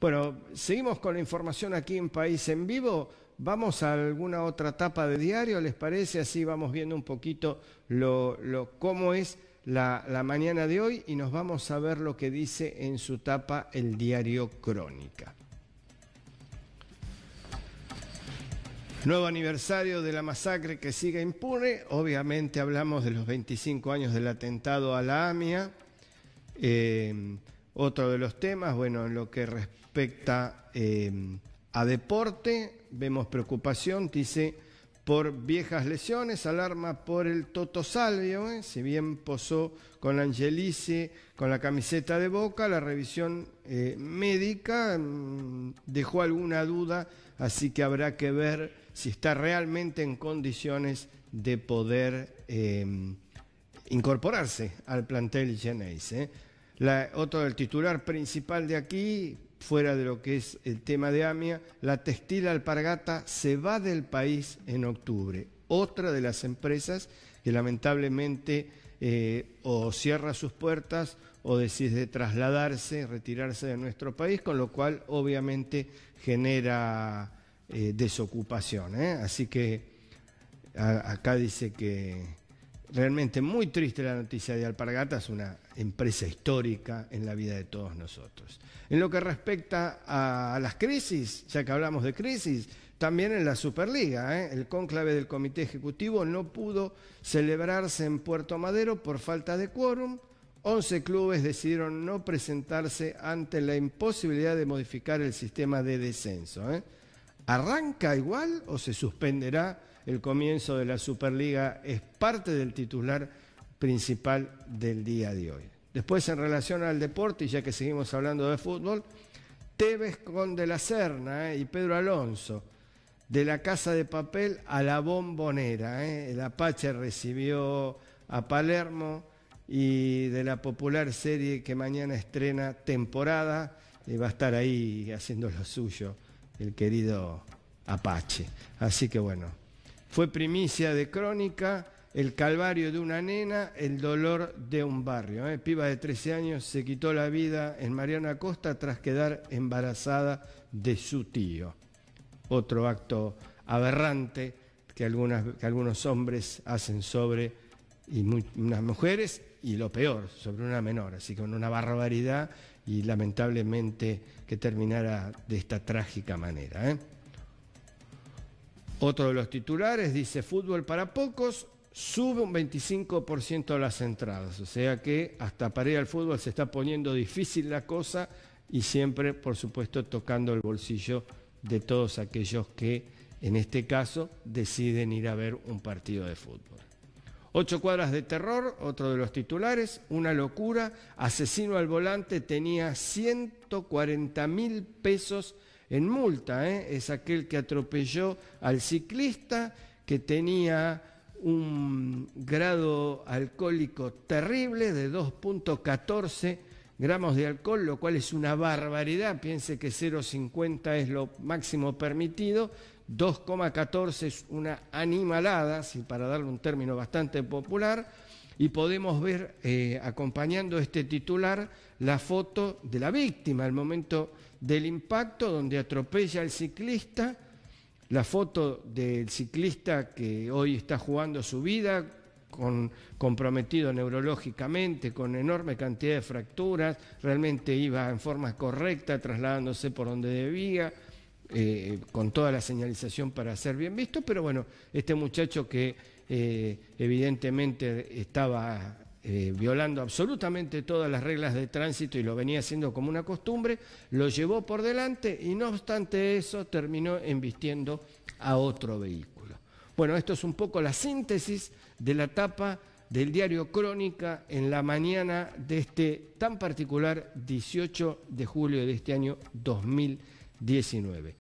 Bueno, seguimos con la información aquí en País en Vivo. Vamos a alguna otra etapa de diario, ¿les parece? Así vamos viendo un poquito lo, cómo es la, mañana de hoy y nos vamos a ver lo que dice en su tapa el diario Crónica. Nuevo aniversario de la masacre que sigue impune. Obviamente hablamos de los 25 años del atentado a la AMIA. Otro de los temas, bueno, en lo que respecta eh, a deporte, vemos preocupación, dice, por viejas lesiones, alarma por el Toto Salvio, ¿eh? si bien posó con angelice, con la camiseta de Boca, la revisión eh, médica mm, dejó alguna duda, así que habrá que ver si está realmente en condiciones de poder incorporarse al plantel Eh otro, del titular principal de aquí, fuera de lo que es el tema de AMIA, la textil alpargata se va del país en octubre. Otra de las empresas que lamentablemente eh, o cierra sus puertas o decide trasladarse, retirarse de nuestro país, con lo cual obviamente genera eh, desocupación. ¿eh? Así que acá dice que realmente muy triste la noticia de Alpargatas, una empresa histórica en la vida de todos nosotros. En lo que respecta a las crisis, ya que hablamos de crisis, también en la Superliga, ¿eh? el cónclave del Comité Ejecutivo no pudo celebrarse en Puerto Madero por falta de quórum. 11 clubes decidieron no presentarse ante la imposibilidad de modificar el sistema de descenso. ¿eh? ¿Arranca igual o se suspenderá el comienzo de la Superliga es parte del titular principal del día de hoy. Después, en relación al deporte, y ya que seguimos hablando de fútbol, Tevez con De la Serna eh, y Pedro Alonso, de la Casa de Papel a la Bombonera. Eh. El Apache recibió a Palermo y de la popular serie que mañana estrena temporada, y eh, va a estar ahí haciendo lo suyo el querido Apache. Así que bueno, fue primicia de crónica, el calvario de una nena, el dolor de un barrio. ¿eh? Piba de 13 años se quitó la vida en Mariana Costa tras quedar embarazada de su tío. Otro acto aberrante que, algunos hombres hacen sobre y unas mujeres y lo peor, sobre una menor. Así que una barbaridad y lamentablemente que terminara de esta trágica manera. ¿eh? Otro de los titulares dice fútbol para pocos, sube un 25% las entradas. O sea que hasta para ir al fútbol se está poniendo difícil la cosa y siempre, por supuesto, tocando el bolsillo de todos aquellos que, en este caso, deciden ir a ver un partido de fútbol. Ocho cuadras de terror, otro de los titulares, una locura, asesino al volante tenía 140 mil pesos en multa, ¿eh? es aquel que atropelló al ciclista que tenía un grado alcohólico terrible de 2.14 gramos de alcohol, lo cual es una barbaridad. Piense que 0.50 es lo máximo permitido, 2.14 es una animalada, si para darle un término bastante popular y podemos ver eh, acompañando este titular la foto de la víctima al momento del impacto donde atropella al ciclista, la foto del ciclista que hoy está jugando su vida, con, comprometido neurológicamente, con enorme cantidad de fracturas, realmente iba en forma correcta, trasladándose por donde debía. Eh, con toda la señalización para ser bien visto, pero bueno, este muchacho que eh, evidentemente estaba eh, violando absolutamente todas las reglas de tránsito y lo venía haciendo como una costumbre, lo llevó por delante y no obstante eso terminó embistiendo a otro vehículo. Bueno, esto es un poco la síntesis de la etapa del diario Crónica en la mañana de este tan particular 18 de julio de este año 2019.